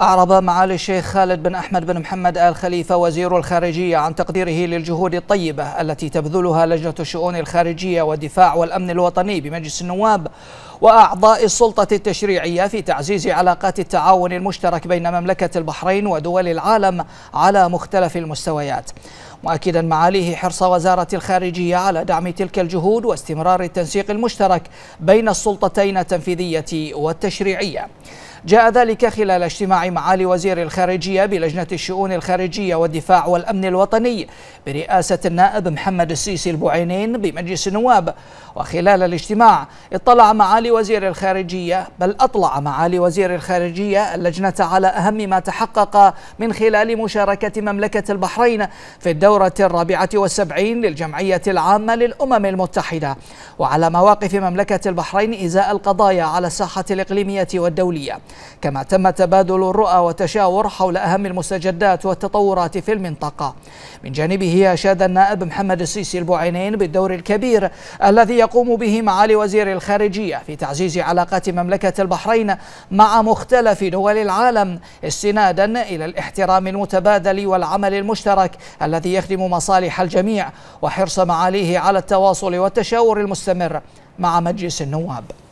أعرب معالي الشيخ خالد بن أحمد بن محمد آل خليفة وزير الخارجية عن تقديره للجهود الطيبة التي تبذلها لجنة الشؤون الخارجية والدفاع والأمن الوطني بمجلس النواب وأعضاء السلطة التشريعية في تعزيز علاقات التعاون المشترك بين مملكة البحرين ودول العالم على مختلف المستويات مؤكدا معاليه حرص وزارة الخارجية على دعم تلك الجهود واستمرار التنسيق المشترك بين السلطتين التنفيذية والتشريعية جاء ذلك خلال اجتماع معالي وزير الخارجية بلجنة الشؤون الخارجية والدفاع والأمن الوطني برئاسة النائب محمد السيسي البعينين بمجلس النواب وخلال الاجتماع اطلع معالي وزير الخارجية بل أطلع معالي وزير الخارجية اللجنة على أهم ما تحقق من خلال مشاركة مملكة البحرين في الدورة الرابعة والسبعين للجمعية العامة للأمم المتحدة وعلى مواقف مملكة البحرين إزاء القضايا على الساحة الإقليمية والدولية كما تم تبادل الرؤى والتشاور حول أهم المستجدات والتطورات في المنطقة من جانبه أشاد النائب محمد السيسي البوعينين بالدور الكبير الذي يقوم به معالي وزير الخارجية في تعزيز علاقات مملكة البحرين مع مختلف دول العالم استنادا إلى الاحترام المتبادل والعمل المشترك الذي يخدم مصالح الجميع وحرص معاليه على التواصل والتشاور المستمر مع مجلس النواب